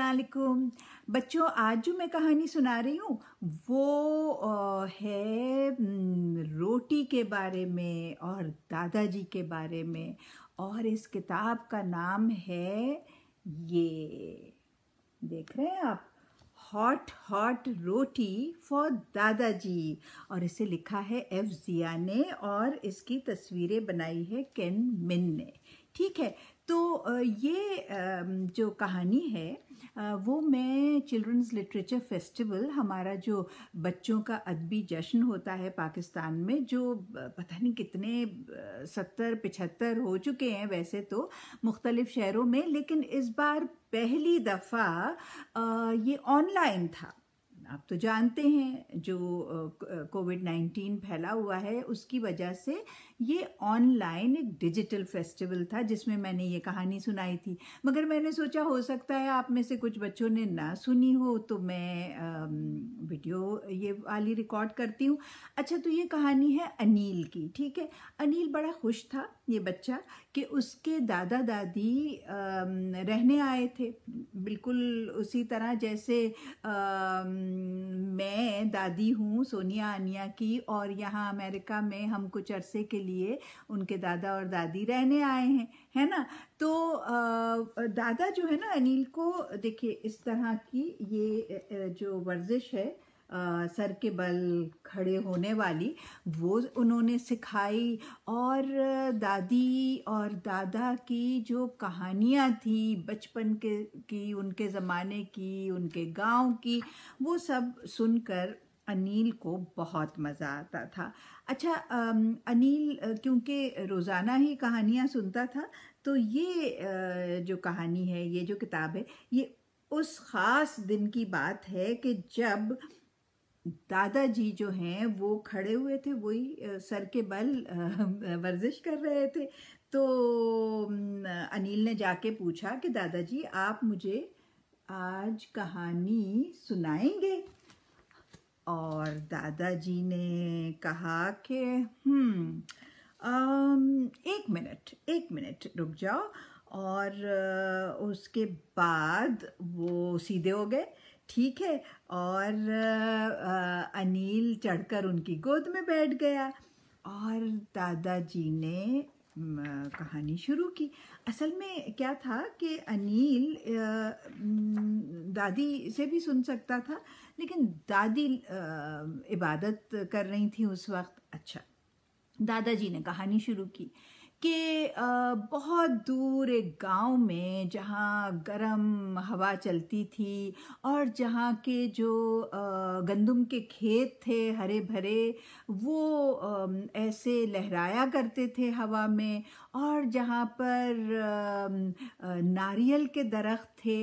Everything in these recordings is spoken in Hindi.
असलकुम बच्चों आज जो मैं कहानी सुना रही हूँ वो है रोटी के बारे में और दादाजी के बारे में और इस किताब का नाम है ये देख रहे हैं आप हॉट हॉट रोटी फॉर दादाजी और इसे लिखा है एफ जिया ने और इसकी तस्वीरें बनाई है केन मिन ने ठीक है तो ये जो कहानी है वो मैं चिल्ड्रंस लिटरेचर फेस्टिवल हमारा जो बच्चों का अदबी जश्न होता है पाकिस्तान में जो पता नहीं कितने सत्तर पिछहत्तर हो चुके हैं वैसे तो मुख्तलिफ़ शहरों में लेकिन इस बार पहली दफ़ा ये ऑनलाइन था आप तो जानते हैं जो कोविड नाइन्टीन फैला हुआ है उसकी वजह से ये ऑनलाइन एक डिजिटल फेस्टिवल था जिसमें मैंने ये कहानी सुनाई थी मगर मैंने सोचा हो सकता है आप में से कुछ बच्चों ने ना सुनी हो तो मैं आ, वीडियो ये वाली रिकॉर्ड करती हूँ अच्छा तो ये कहानी है अनिल की ठीक है अनिल बड़ा खुश था ये बच्चा कि उसके दादा दादी आ, रहने आए थे बिल्कुल उसी तरह जैसे आ, मैं दादी हूँ सोनिया अनिया की और यहाँ अमेरिका में हम कुछ अरसे के लिए उनके दादा और दादी रहने आए हैं है ना तो दादा जो है ना अनिल को देखिए इस तरह की ये जो वर्जिश है आ, सर के बल खड़े होने वाली वो उन्होंने सिखाई और दादी और दादा की जो कहानियाँ थी बचपन के की उनके ज़माने की उनके गांव की वो सब सुनकर अनिल को बहुत मज़ा आता था अच्छा अनिल क्योंकि रोज़ाना ही कहानियाँ सुनता था तो ये जो कहानी है ये जो किताब है ये उस ख़ास दिन की बात है कि जब दादाजी जो हैं वो खड़े हुए थे वही सर के बल वर्जिश कर रहे थे तो अनिल ने जाके पूछा कि दादाजी आप मुझे आज कहानी सुनाएंगे और दादाजी ने कहा कि हम्म, एक मिनट एक मिनट रुक जाओ और उसके बाद वो सीधे हो गए ठीक है और अनिल चढ़कर उनकी गोद में बैठ गया और दादाजी ने कहानी शुरू की असल में क्या था कि अनिल दादी से भी सुन सकता था लेकिन दादी इबादत कर रही थी उस वक्त अच्छा दादाजी ने कहानी शुरू की कि बहुत दूर एक गांव में जहां गर्म हवा चलती थी और जहां के जो गंदम के खेत थे हरे भरे वो ऐसे लहराया करते थे हवा में और जहां पर नारियल के दरख्त थे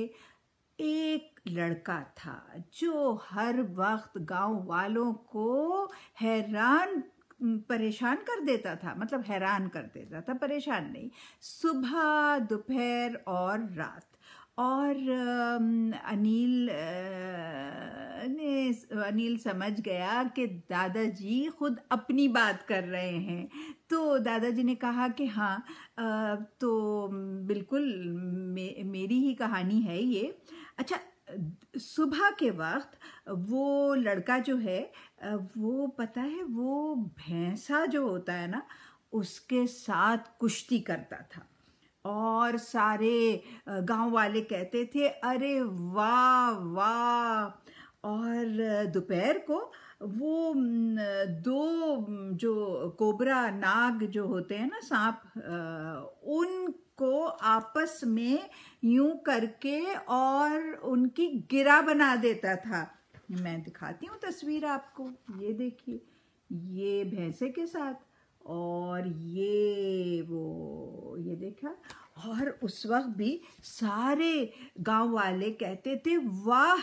एक लड़का था जो हर वक्त गांव वालों को हैरान परेशान कर देता था मतलब हैरान कर देता था परेशान नहीं सुबह दोपहर और रात और अनिल ने अनिल समझ गया कि दादाजी खुद अपनी बात कर रहे हैं तो दादाजी ने कहा कि हाँ तो बिल्कुल मे, मेरी ही कहानी है ये अच्छा सुबह के वक्त वो लड़का जो है वो पता है वो भैंसा जो होता है ना उसके साथ कुश्ती करता था और सारे गांव वाले कहते थे अरे वाह वाह और दोपहर को वो दो जो कोबरा नाग जो होते हैं ना सांप उन को आपस में यूं करके और उनकी गिरा बना देता था मैं दिखाती हूँ तस्वीर आपको ये देखिए ये भैंसे के साथ और ये वो ये देखा और उस वक्त भी सारे गांव वाले कहते थे वाह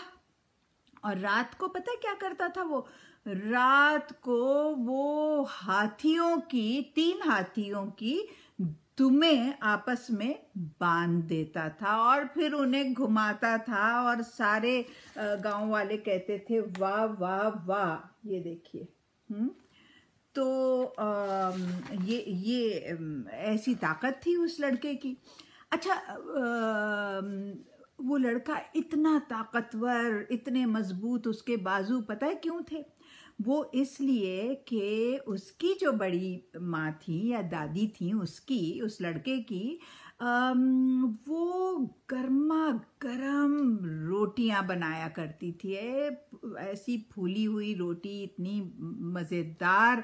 और रात को पता क्या करता था वो रात को वो हाथियों की तीन हाथियों की तुम्हें आपस में बांध देता था और फिर उन्हें घुमाता था और सारे गांव वाले कहते थे वाह वाह वाह ये देखिए हम्म। तो आ, ये ये ऐसी ताकत थी उस लड़के की अच्छा आ, वो लड़का इतना ताकतवर इतने मजबूत उसके बाजू पता है क्यों थे वो इसलिए कि उसकी जो बड़ी माँ थी या दादी थी उसकी उस लड़के की वो गर्मा गर्म रोटियाँ बनाया करती थी ऐसी फूली हुई रोटी इतनी मज़ेदार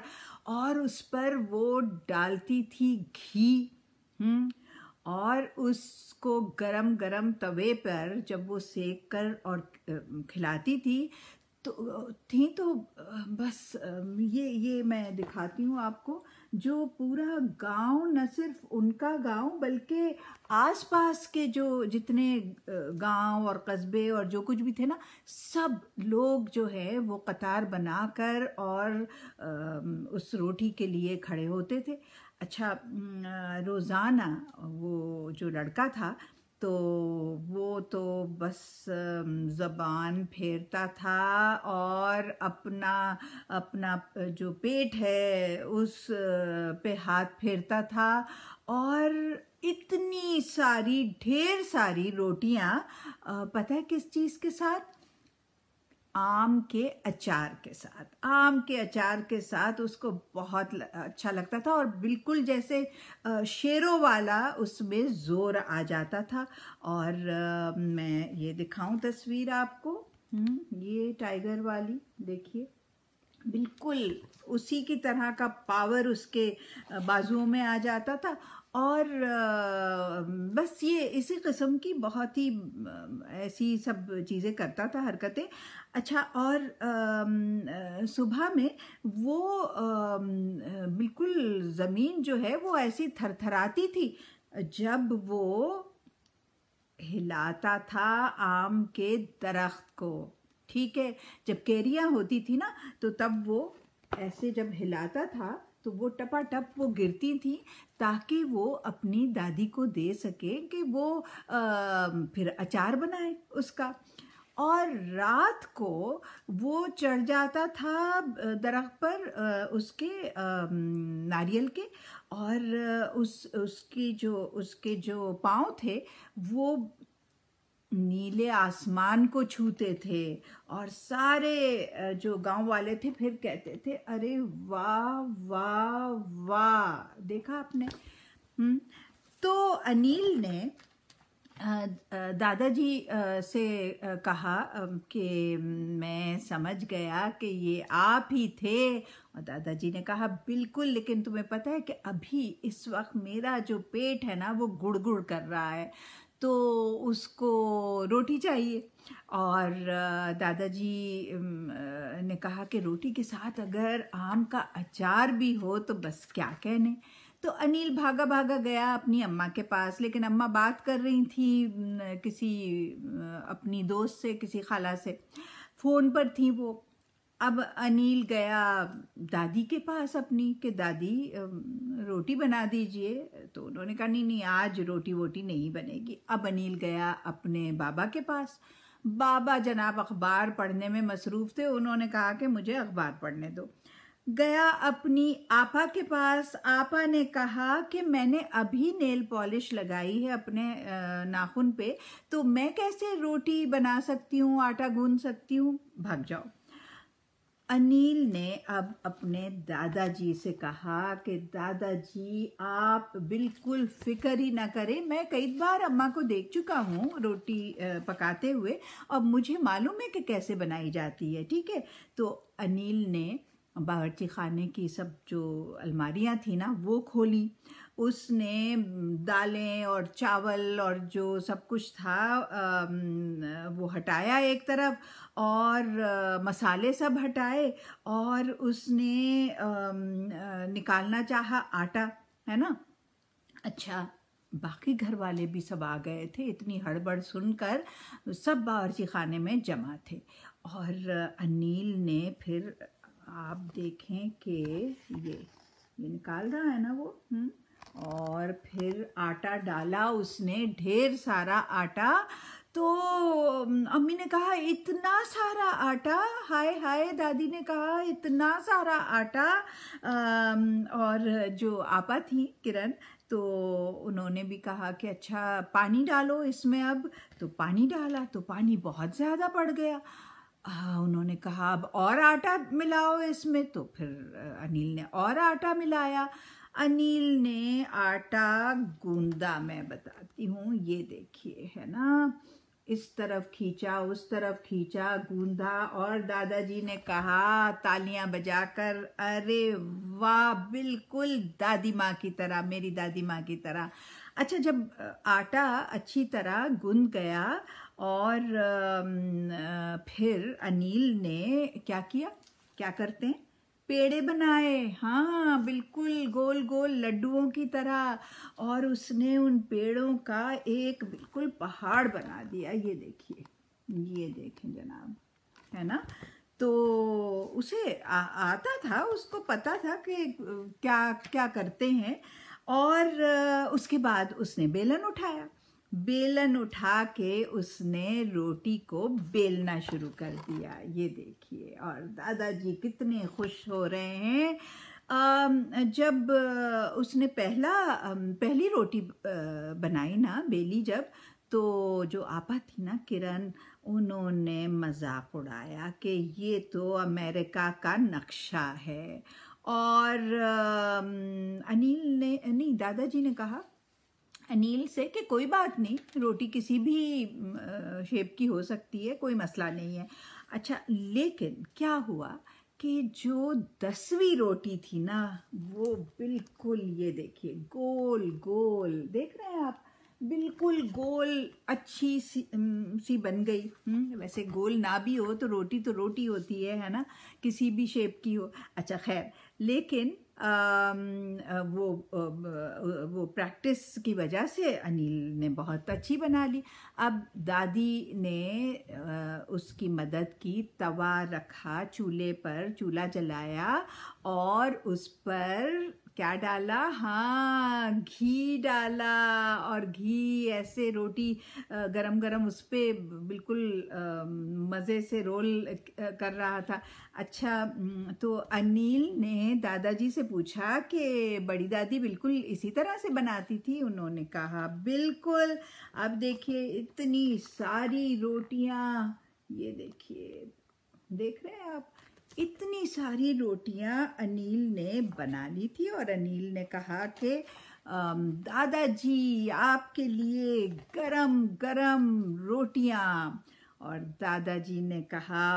और उस पर वो डालती थी घी हुँ? हम्म, और उसको गरम गरम तवे पर जब वो सेक कर और खिलाती थी तो थी तो बस ये ये मैं दिखाती हूँ आपको जो पूरा गांव न सिर्फ उनका गांव बल्कि आसपास के जो जितने गांव और कस्बे और जो कुछ भी थे ना सब लोग जो है वो कतार बनाकर और उस रोटी के लिए खड़े होते थे अच्छा रोज़ाना वो जो लड़का था तो वो तो बस ज़बान फेरता था और अपना अपना जो पेट है उस पे हाथ फेरता था और इतनी सारी ढेर सारी रोटियां पता है किस चीज़ के साथ आम के अचार के साथ आम के अचार के साथ उसको बहुत अच्छा लगता था और बिल्कुल जैसे शेरों वाला उसमें ज़ोर आ जाता था और मैं ये दिखाऊं तस्वीर आपको हम्म, ये टाइगर वाली देखिए बिल्कुल उसी की तरह का पावर उसके बाजुओं में आ जाता था और बस ये इसी कस्म की बहुत ही ऐसी सब चीज़ें करता था हरकतें अच्छा और सुबह में वो बिल्कुल ज़मीन जो है वो ऐसी थरथराती थी जब वो हिलाता था आम के दरख्त को ठीक है जब कैरियाँ होती थी ना तो तब वो ऐसे जब हिलाता था तो वो टपा टप वो गिरती थी ताकि वो अपनी दादी को दे सके कि वो आ, फिर अचार बनाए उसका और रात को वो चढ़ जाता था दरख्त पर उसके नारियल के और उस उसकी जो उसके जो पाँव थे वो नीले आसमान को छूते थे और सारे जो गांव वाले थे फिर कहते थे अरे वाह वाह वाह देखा आपने हम्म। तो अनिल ने दादाजी से कहा कि मैं समझ गया कि ये आप ही थे और दादाजी ने कहा बिल्कुल लेकिन तुम्हें पता है कि अभी इस वक्त मेरा जो पेट है ना वो गुड़गुड़ कर रहा है तो उसको रोटी चाहिए और दादाजी ने कहा कि रोटी के साथ अगर आम का अचार भी हो तो बस क्या कहने तो अनिल भागा भागा गया अपनी अम्मा के पास लेकिन अम्मा बात कर रही थी किसी अपनी दोस्त से किसी खाला से फ़ोन पर थी वो अब अनिल गया दादी के पास अपनी कि दादी रोटी बना दीजिए तो उन्होंने कहा नहीं नहीं आज रोटी वोटी नहीं बनेगी अब अनिल गया अपने बाबा के पास बाबा जनाब अखबार पढ़ने में मसरूफ़ थे उन्होंने कहा कि मुझे अखबार पढ़ने दो गया अपनी आपा के पास आपा ने कहा कि मैंने अभी नेल पॉलिश लगाई है अपने नाखून पे तो मैं कैसे रोटी बना सकती हूँ आटा गूंद सकती हूँ भाग जाओ अनिल ने अब अपने दादाजी से कहा कि दादाजी आप बिल्कुल फिक्र ही ना करें मैं कई बार अम्मा को देख चुका हूँ रोटी पकाते हुए और मुझे मालूम है कि कैसे बनाई जाती है ठीक है तो अनिल ने बावर्ची खाने की सब जो अलमारियाँ थी ना वो खोली उसने दालें और चावल और जो सब कुछ था वो हटाया एक तरफ और मसाले सब हटाए और उसने निकालना चाहा आटा है ना अच्छा बाकी घर वाले भी सब आ गए थे इतनी हड़बड़ सुनकर सब बावर्ची खाने में जमा थे और अनिल ने फिर आप देखें कि ये ये निकाल रहा है ना वो हुँ? और फिर आटा डाला उसने ढेर सारा आटा तो अम्मी ने कहा इतना सारा आटा हाय हाय दादी ने कहा इतना सारा आटा और जो आपा थी किरण तो उन्होंने भी कहा कि अच्छा पानी डालो इसमें अब तो पानी डाला तो पानी बहुत ज़्यादा पड़ गया आ, उन्होंने कहा अब और आटा मिलाओ इसमें तो फिर अनिल ने और आटा मिलाया अनिल ने आटा गूंदा मैं बताती हूँ ये देखिए है ना इस तरफ खींचा उस तरफ खींचा गूंदा और दादाजी ने कहा तालियां बजाकर अरे वाह बिल्कुल दादी माँ की तरह मेरी दादी माँ की तरह अच्छा जब आटा अच्छी तरह गूंद गया और फिर अनिल ने क्या किया क्या करते हैं पेड़े बनाए हाँ बिल्कुल गोल गोल लड्डुओं की तरह और उसने उन पेड़ों का एक बिल्कुल पहाड़ बना दिया ये देखिए ये देखें जनाब है ना तो उसे आ, आता था उसको पता था कि क्या क्या करते हैं और उसके बाद उसने बेलन उठाया बेलन उठा के उसने रोटी को बेलना शुरू कर दिया ये देखिए और दादाजी कितने खुश हो रहे हैं जब उसने पहला पहली रोटी बनाई ना बेली जब तो जो आपा थी ना किरण उन्होंने मजाक उड़ाया कि ये तो अमेरिका का नक्शा है और अनिल ने नहीं दादाजी ने कहा अनिल से कि कोई बात नहीं रोटी किसी भी शेप की हो सकती है कोई मसला नहीं है अच्छा लेकिन क्या हुआ कि जो दसवीं रोटी थी ना वो बिल्कुल ये देखिए गोल गोल देख रहे हैं आप बिल्कुल गोल अच्छी सी, सी बन गई हम्म, वैसे गोल ना भी हो तो रोटी तो रोटी होती है है ना किसी भी शेप की हो अच्छा खैर लेकिन वो वो प्रैक्टिस की वजह से अनिल ने बहुत अच्छी बना ली अब दादी ने उसकी मदद की तवा रखा चूल्हे पर चूल्हा जलाया और उस पर क्या डाला हाँ घी डाला और घी ऐसे रोटी गरम गरम उस पर बिल्कुल मज़े से रोल कर रहा था अच्छा तो अनिल ने दादाजी से पूछा कि बड़ी दादी बिल्कुल इसी तरह से बनाती थी उन्होंने कहा बिल्कुल अब देखिए इतनी सारी रोटियाँ ये देखिए देख रहे हैं आप इतनी सारी रोटियां अनिल मैंने बना ली थी और अनिल ने कहा कि दादाजी आपके लिए गरम गरम रोटियां और दादाजी ने कहा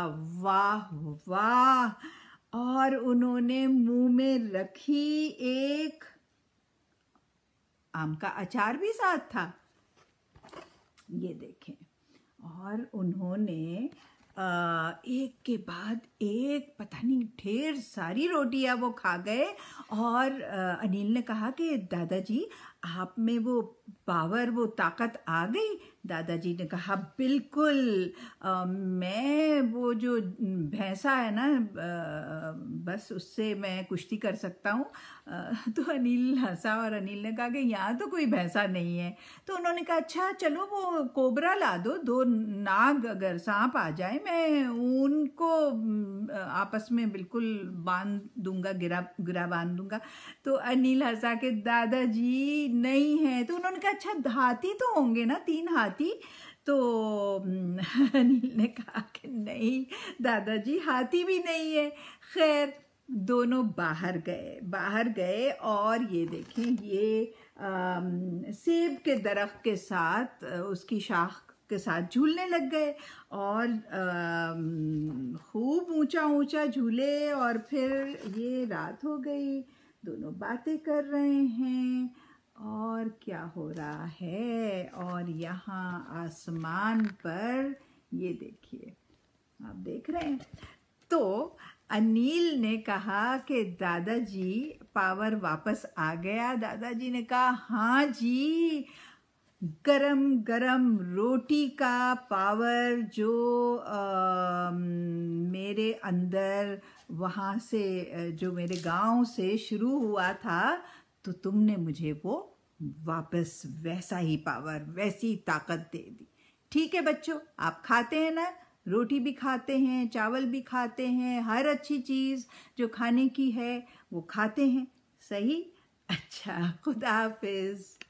वाह वाह और उन्होंने मुंह में रखी एक आम का अचार भी साथ था ये देखें और उन्होंने एक के बाद एक पता नहीं ढेर सारी रोटियां वो खा गए और अनिल ने कहा कि दादाजी आप में वो पावर वो ताकत आ गई दादाजी ने कहा बिल्कुल आ, मैं वो जो भैंसा है ना आ, बस उससे मैं कुश्ती कर सकता हूँ तो अनिल हंसा और अनिल ने कहा कि यहाँ तो कोई भैंसा नहीं है तो उन्होंने कहा अच्छा चलो वो कोबरा ला दो दो नाग अगर सांप आ जाए मैं उनको आपस में बिल्कुल बांध दूंगा गिरा गिरा बांध दूंगा तो अनिल हंसा के दादाजी नहीं है तो उन्होंने कहा अच्छा हाथी तो होंगे ना तीन हाथी तो हम्म, अनिल ने कहा कि नहीं दादाजी हाथी भी नहीं है खैर दोनों बाहर गए बाहर गए और ये देखें ये आ, सेब के दरख्त के साथ उसकी शाख के साथ झूलने लग गए और खूब ऊंचा ऊंचा झूले और फिर ये रात हो गई दोनों बातें कर रहे हैं और क्या हो रहा है और यहाँ आसमान पर ये देखिए आप देख रहे हैं तो अनिल ने कहा कि दादाजी पावर वापस आ गया दादाजी ने कहा हाँ जी गरम गरम रोटी का पावर जो आ, मेरे अंदर वहाँ से जो मेरे गांव से शुरू हुआ था तो तुमने मुझे वो वापस वैसा ही पावर वैसी ताकत दे दी ठीक है बच्चों आप खाते हैं ना रोटी भी खाते हैं चावल भी खाते हैं हर अच्छी चीज़ जो खाने की है वो खाते हैं सही अच्छा खुदा हाफिज़